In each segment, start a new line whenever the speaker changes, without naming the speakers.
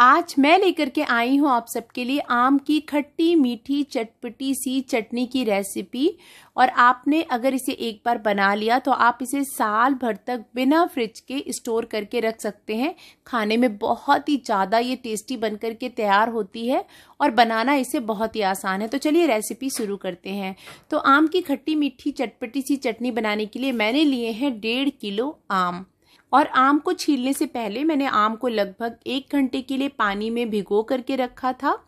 आज मैं लेकर के आई हूँ आप सबके लिए आम की खट्टी मीठी चटपटी सी चटनी की रेसिपी और आपने अगर इसे एक बार बना लिया तो आप इसे साल भर तक बिना फ्रिज के स्टोर करके रख सकते हैं खाने में बहुत ही ज़्यादा ये टेस्टी बन कर के तैयार होती है और बनाना इसे बहुत ही आसान है तो चलिए रेसिपी शुरू करते हैं तो आम की खट्टी मीठी चटपटी सी चटनी बनाने के लिए मैंने लिए हैं डेढ़ किलो आम और आम को छीलने से पहले मैंने आम को लगभग एक घंटे के लिए पानी में भिगो करके रखा था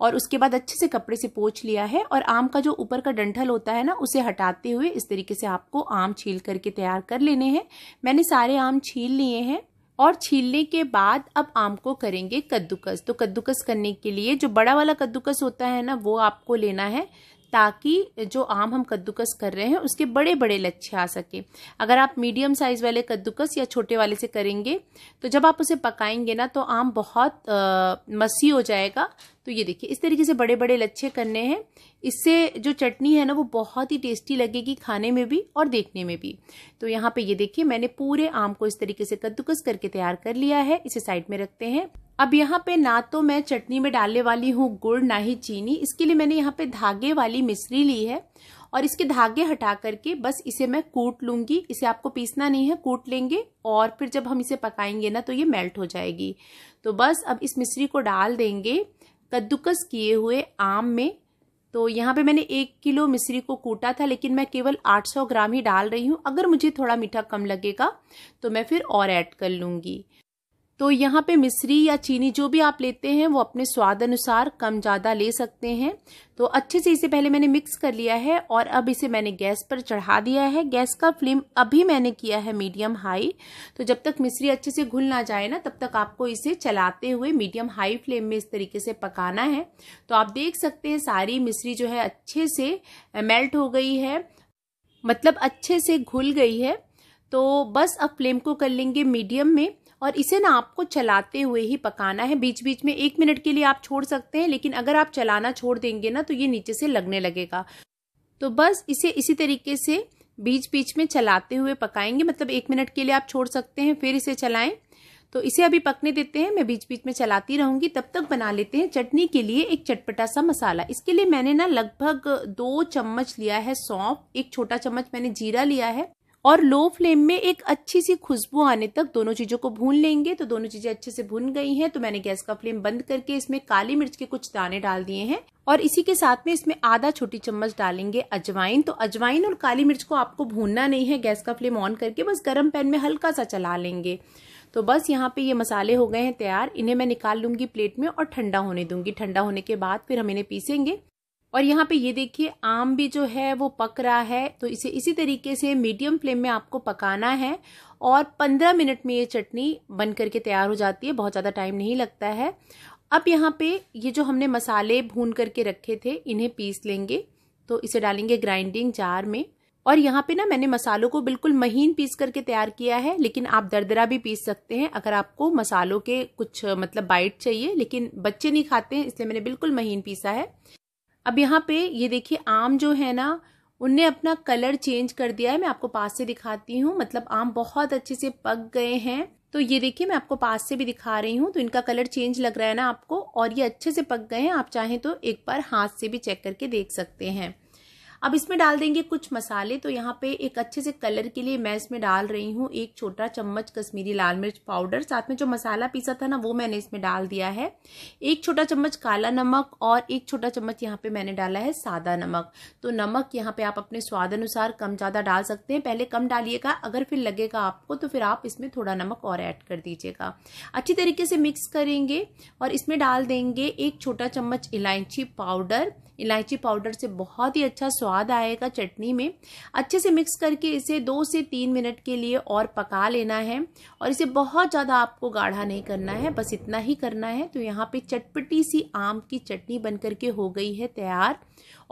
और उसके बाद अच्छे से कपड़े से पोछ लिया है और आम का जो ऊपर का डंठल होता है ना उसे हटाते हुए इस तरीके से आपको आम छील करके तैयार कर लेने हैं मैंने सारे आम छील लिए हैं और छीलने के बाद अब आम को करेंगे कद्दूकस तो कद्दूकस करने के लिए जो बड़ा वाला कद्दूकस होता है ना वो आपको लेना है ताकि जो आम हम कद्दूकस कर रहे हैं उसके बड़े बड़े लच्छे आ सके अगर आप मीडियम साइज़ वाले कद्दूकस या छोटे वाले से करेंगे तो जब आप उसे पकाएंगे ना तो आम बहुत मसी हो जाएगा तो ये देखिए इस तरीके से बड़े बड़े लच्छे करने हैं इससे जो चटनी है ना वो बहुत ही टेस्टी लगेगी खाने में भी और देखने में भी तो यहाँ पे ये देखिए मैंने पूरे आम को इस तरीके से कद्दूकस करके तैयार कर लिया है इसे साइड में रखते हैं अब यहाँ पे ना तो मैं चटनी में डालने वाली हूँ गुड़ ना ही चीनी इसके लिए मैंने यहाँ पे धागे वाली मिश्री ली है और इसके धागे हटा करके बस इसे मैं कूट लूंगी इसे आपको पीसना नहीं है कूट लेंगे और फिर जब हम इसे पकाएंगे ना तो ये मेल्ट हो जाएगी तो बस अब इस मिश्री को डाल देंगे कद्दूकस किए हुए आम में तो यहाँ पे मैंने एक किलो मिश्री को कूटा था लेकिन मैं केवल 800 ग्राम ही डाल रही हूँ अगर मुझे थोड़ा मीठा कम लगेगा तो मैं फिर और ऐड कर लूँगी तो यहाँ पे मिश्री या चीनी जो भी आप लेते हैं वो अपने स्वाद अनुसार कम ज़्यादा ले सकते हैं तो अच्छे से इसे पहले मैंने मिक्स कर लिया है और अब इसे मैंने गैस पर चढ़ा दिया है गैस का फ्लेम अभी मैंने किया है मीडियम हाई तो जब तक मिश्री अच्छे से घुल ना जाए ना तब तक आपको इसे चलाते हुए मीडियम हाई फ्लेम में इस तरीके से पकाना है तो आप देख सकते हैं सारी मिश्री जो है अच्छे से मेल्ट हो गई है मतलब अच्छे से घुल गई है तो बस अब फ्लेम को कर लेंगे मीडियम में और इसे ना आपको चलाते हुए ही पकाना है बीच बीच में एक मिनट के लिए आप छोड़ सकते हैं लेकिन अगर आप चलाना छोड़ देंगे ना तो ये नीचे से लगने लगेगा तो बस इसे इसी तरीके से बीच बीच में चलाते हुए पकाएंगे मतलब एक मिनट के लिए आप छोड़ सकते हैं फिर इसे चलाएं तो इसे अभी पकने देते हैं मैं बीच बीच में चलाती रहूंगी तब तक बना लेते हैं चटनी के लिए एक चटपटा सा मसाला इसके लिए मैंने ना लगभग दो चम्मच लिया है सौंफ एक छोटा चम्मच मैंने जीरा लिया है और लो फ्लेम में एक अच्छी सी खुशबू आने तक दोनों चीज़ों को भून लेंगे तो दोनों चीज़ें अच्छे से भून गई हैं तो मैंने गैस का फ्लेम बंद करके इसमें काली मिर्च के कुछ दाने डाल दिए हैं और इसी के साथ में इसमें आधा छोटी चम्मच डालेंगे अजवाइन तो अजवाइन और काली मिर्च को आपको भूनना नहीं है गैस का फ्लेम ऑन करके बस गर्म पैन में हल्का सा चला लेंगे तो बस यहाँ पे ये मसाले हो गए हैं तैयार इन्हें मैं निकाल लूंगी प्लेट में और ठंडा होने दूंगी ठंडा होने के बाद फिर हम इन्हें पीसेंगे और यहाँ पे ये देखिए आम भी जो है वो पक रहा है तो इसे इसी तरीके से मीडियम फ्लेम में आपको पकाना है और पंद्रह मिनट में ये चटनी बन करके तैयार हो जाती है बहुत ज़्यादा टाइम नहीं लगता है अब यहाँ पे ये जो हमने मसाले भून करके रखे थे इन्हें पीस लेंगे तो इसे डालेंगे ग्राइंडिंग जार में और यहाँ पे ना मैंने मसालों को बिल्कुल महीन पीस करके तैयार किया है लेकिन आप दरदरा भी पीस सकते हैं अगर आपको मसालों के कुछ मतलब बाइट चाहिए लेकिन बच्चे नहीं खाते हैं इसलिए मैंने बिल्कुल महीन पीसा है अब यहाँ पे ये देखिए आम जो है ना उनने अपना कलर चेंज कर दिया है मैं आपको पास से दिखाती हूँ मतलब आम बहुत अच्छे से पक गए हैं तो ये देखिए मैं आपको पास से भी दिखा रही हूँ तो इनका कलर चेंज लग रहा है ना आपको और ये अच्छे से पक गए हैं आप चाहें तो एक बार हाथ से भी चेक करके देख सकते हैं अब इसमें डाल देंगे कुछ मसाले तो यहाँ पे एक अच्छे से कलर के लिए मैं इसमें डाल रही हूँ एक छोटा चम्मच कश्मीरी लाल मिर्च पाउडर साथ में जो मसाला पीसा था ना वो मैंने इसमें डाल दिया है एक छोटा चम्मच काला नमक और एक छोटा चम्मच यहाँ पे मैंने डाला है सादा नमक तो नमक यहाँ पे आप अपने स्वाद अनुसार कम ज़्यादा डाल सकते हैं पहले कम डालिएगा अगर फिर लगेगा आपको तो फिर आप इसमें थोड़ा नमक और ऐड कर दीजिएगा अच्छी तरीके से मिक्स करेंगे और इसमें डाल देंगे एक छोटा चम्मच इलायची पाउडर इलायची पाउडर से बहुत ही अच्छा स्वाद आएगा चटनी में अच्छे से मिक्स करके इसे दो से तीन मिनट के लिए और पका लेना है और इसे बहुत ज़्यादा आपको गाढ़ा नहीं करना है बस इतना ही करना है तो यहाँ पे चटपटी सी आम की चटनी बन करके हो गई है तैयार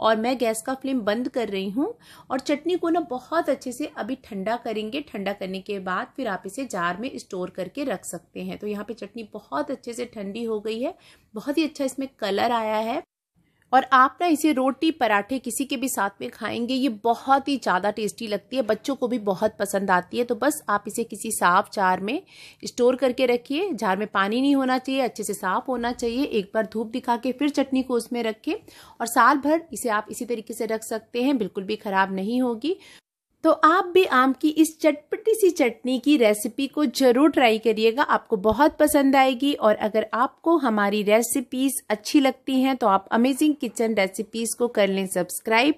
और मैं गैस का फ्लेम बंद कर रही हूँ और चटनी को ना बहुत अच्छे से अभी ठंडा करेंगे ठंडा करने के बाद फिर आप इसे जार में स्टोर करके रख सकते हैं तो यहाँ पे चटनी बहुत अच्छे से ठंडी हो गई है बहुत ही अच्छा इसमें कलर आया है और आप ना इसे रोटी पराठे किसी के भी साथ में खाएंगे ये बहुत ही ज़्यादा टेस्टी लगती है बच्चों को भी बहुत पसंद आती है तो बस आप इसे किसी साफ जार में स्टोर करके रखिए जार में पानी नहीं होना चाहिए अच्छे से साफ होना चाहिए एक बार धूप दिखा के फिर चटनी को उसमें रखें और साल भर इसे आप इसी तरीके से रख सकते हैं बिल्कुल भी ख़राब नहीं होगी तो आप भी आम की इस चटपटी सी चटनी की रेसिपी को जरूर ट्राई करिएगा आपको बहुत पसंद आएगी और अगर आपको हमारी रेसिपीज अच्छी लगती हैं तो आप अमेजिंग किचन रेसिपीज को कर लें सब्सक्राइब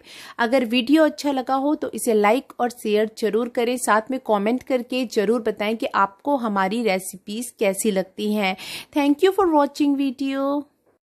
अगर वीडियो अच्छा लगा हो तो इसे लाइक और शेयर जरूर करें साथ में कमेंट करके जरूर बताएं कि आपको हमारी रेसिपीज कैसी लगती हैं thank you for watching video